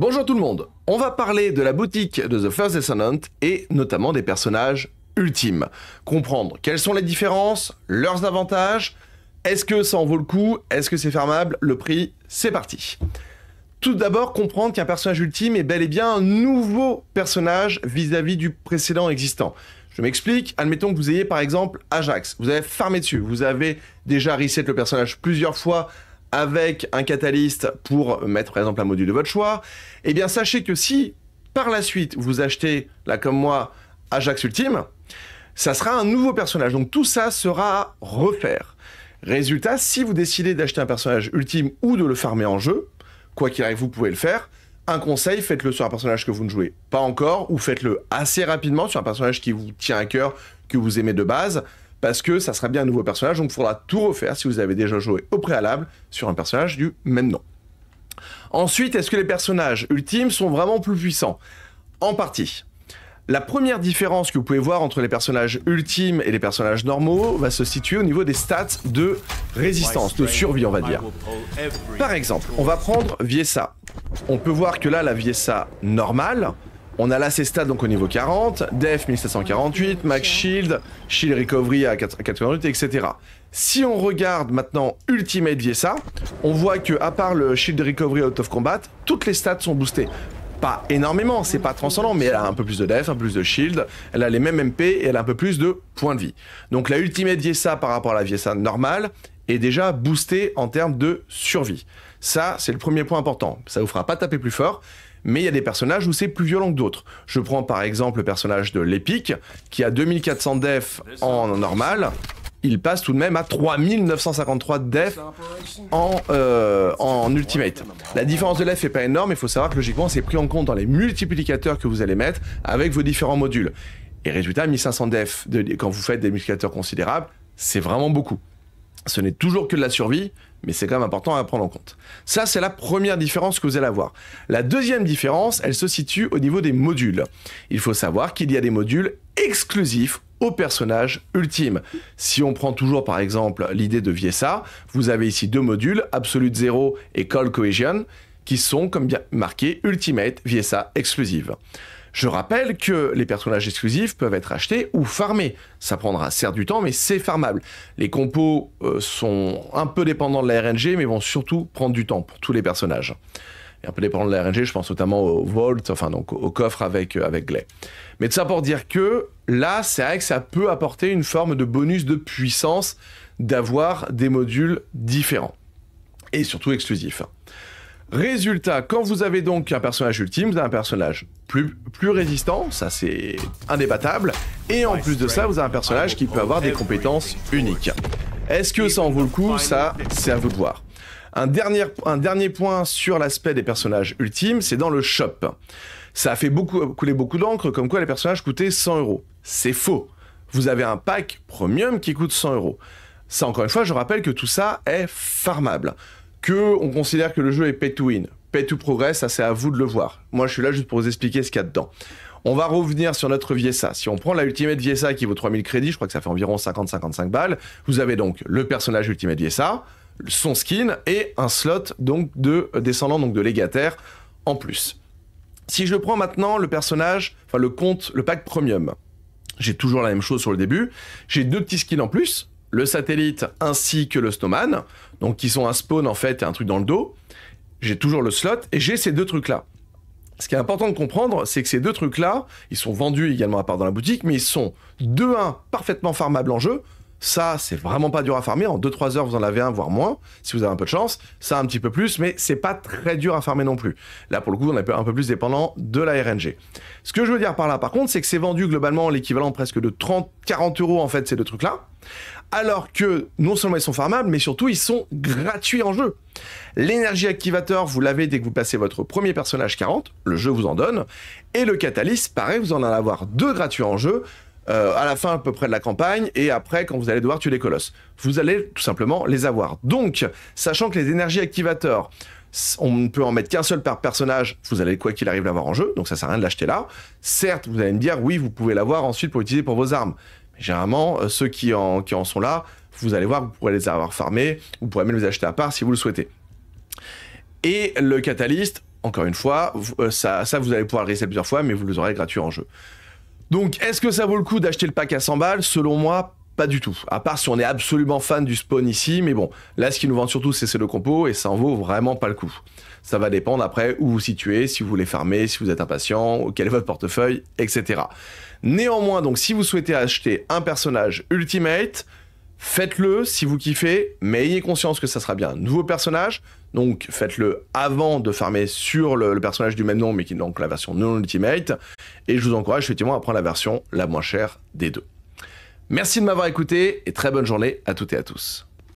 Bonjour tout le monde, on va parler de la boutique de The First Descendant et notamment des personnages ultimes. Comprendre quelles sont les différences, leurs avantages, est-ce que ça en vaut le coup, est-ce que c'est fermable, le prix, c'est parti. Tout d'abord, comprendre qu'un personnage ultime est bel et bien un nouveau personnage vis-à-vis du précédent existant. Je m'explique, admettons que vous ayez par exemple Ajax, vous avez farmé dessus, vous avez déjà reset le personnage plusieurs fois avec un catalyste pour mettre par exemple un module de votre choix, eh bien sachez que si par la suite vous achetez, là comme moi, Ajax Ultime, ça sera un nouveau personnage. Donc tout ça sera à refaire. Résultat, si vous décidez d'acheter un personnage ultime ou de le farmer en jeu, quoi qu'il arrive, vous pouvez le faire. Un conseil, faites-le sur un personnage que vous ne jouez pas encore, ou faites-le assez rapidement sur un personnage qui vous tient à cœur, que vous aimez de base parce que ça sera bien un nouveau personnage, donc il faudra tout refaire si vous avez déjà joué au préalable sur un personnage du même nom. Ensuite, est-ce que les personnages ultimes sont vraiment plus puissants En partie. La première différence que vous pouvez voir entre les personnages ultimes et les personnages normaux va se situer au niveau des stats de résistance, de survie on va dire. Par exemple, on va prendre Viesa. On peut voir que là, la Viesa normale, on a là ses stats donc au niveau 40, Def 1748, Max Shield, Shield Recovery à 88, etc. Si on regarde maintenant Ultimate Viesa, on voit que à part le Shield Recovery out of combat, toutes les stats sont boostées. Pas énormément, c'est pas transcendant, mais elle a un peu plus de def, un peu plus de shield, elle a les mêmes MP et elle a un peu plus de points de vie. Donc la Ultimate Viesa par rapport à la Viesa normale est déjà boostée en termes de survie. Ça, c'est le premier point important. Ça vous fera pas taper plus fort mais il y a des personnages où c'est plus violent que d'autres. Je prends par exemple le personnage de l'épique, qui a 2400 def en normal, il passe tout de même à 3953 def en, euh, en ultimate. La différence de def n'est pas énorme, il faut savoir que logiquement c'est pris en compte dans les multiplicateurs que vous allez mettre avec vos différents modules. Et résultat, 1500 def quand vous faites des multiplicateurs considérables, c'est vraiment beaucoup. Ce n'est toujours que de la survie, mais c'est quand même important à prendre en compte. Ça, c'est la première différence que vous allez avoir. La deuxième différence, elle se situe au niveau des modules. Il faut savoir qu'il y a des modules exclusifs au personnage ultime. Si on prend toujours par exemple l'idée de Viesa, vous avez ici deux modules, Absolute Zero et Call Cohesion, qui sont, comme bien marqué, Ultimate Viesa exclusive. Je rappelle que les personnages exclusifs peuvent être achetés ou farmés. Ça prendra certes du temps, mais c'est farmable. Les compos euh, sont un peu dépendants de la RNG, mais vont surtout prendre du temps pour tous les personnages. un peu dépendant de la RNG, je pense notamment au Vault, enfin donc au coffre avec, euh, avec Glay. Mais de ça pour dire que là, c'est vrai que ça peut apporter une forme de bonus de puissance d'avoir des modules différents. Et surtout exclusifs. Résultat, quand vous avez donc un personnage ultime, vous avez un personnage plus, résistant, ça c'est indébattable, et en plus de ça, vous avez un personnage qui peut avoir des compétences uniques. Est-ce que ça en vaut le coup Ça, c'est à vous de voir. Un dernier, un dernier point sur l'aspect des personnages ultimes, c'est dans le shop. Ça a fait beaucoup, couler beaucoup d'encre, comme quoi les personnages coûtaient 100 euros. C'est faux. Vous avez un pack premium qui coûte 100 euros. Ça, encore une fois, je rappelle que tout ça est farmable que on considère que le jeu est pay to win. Pay to progress, ça c'est à vous de le voir. Moi je suis là juste pour vous expliquer ce qu'il y a dedans. On va revenir sur notre Viesa. Si on prend la Ultimate Viesa qui vaut 3000 crédits, je crois que ça fait environ 50-55 balles, vous avez donc le personnage Ultimate Viesa, son skin et un slot donc de descendant donc de légataire en plus. Si je prends maintenant le personnage, enfin le compte, le pack premium, j'ai toujours la même chose sur le début. J'ai deux petits skins en plus le satellite ainsi que le snowman, donc qui sont un spawn en fait et un truc dans le dos. J'ai toujours le slot et j'ai ces deux trucs-là. Ce qui est important de comprendre, c'est que ces deux trucs-là, ils sont vendus également à part dans la boutique, mais ils sont de 1 parfaitement farmables en jeu. Ça, c'est vraiment pas dur à farmer. En 2-3 heures, vous en avez un, voire moins, si vous avez un peu de chance. Ça, un petit peu plus, mais c'est pas très dur à farmer non plus. Là, pour le coup, on est un peu plus dépendant de la RNG. Ce que je veux dire par là, par contre, c'est que c'est vendu globalement l'équivalent presque de 30-40 euros, en fait, ces deux trucs-là alors que non seulement ils sont farmables, mais surtout ils sont gratuits en jeu. L'énergie activateur, vous l'avez dès que vous passez votre premier personnage 40, le jeu vous en donne, et le catalyse, pareil, vous en allez avoir deux gratuits en jeu, euh, à la fin à peu près de la campagne, et après quand vous allez devoir tuer les colosses. Vous allez tout simplement les avoir. Donc, sachant que les énergies activateurs, on ne peut en mettre qu'un seul par personnage, vous allez quoi qu'il arrive l'avoir en jeu, donc ça sert à rien de l'acheter là. Certes, vous allez me dire, oui, vous pouvez l'avoir ensuite pour utiliser pour vos armes. Généralement, euh, ceux qui en, sont là, vous allez voir, vous pourrez les avoir farmés, vous pourrez même les acheter à part si vous le souhaitez. Et le catalyste, encore une fois, euh, ça, vous allez pouvoir le plusieurs fois, mais vous les aurez gratuit en jeu. Donc, est-ce que ça vaut le coup d'acheter le pack à 100 balles Selon moi, pas du tout. À part si on est absolument fan du spawn ici, mais bon, là, ce qui nous vendent surtout, c'est le compo et ça en vaut vraiment pas le coup. Ça va dépendre après où vous situez, si vous voulez farmer, si vous êtes impatient, quel est votre portefeuille, etc. Néanmoins, donc, si vous souhaitez acheter un personnage Ultimate, faites-le si vous kiffez, mais ayez conscience que ça sera bien un nouveau personnage. Donc faites-le avant de farmer sur le, le, personnage du même nom, mais qui est donc la version non ultimate. Et je vous encourage effectivement à prendre la version la moins chère des deux. Merci de m'avoir écouté et très bonne journée à toutes et à tous.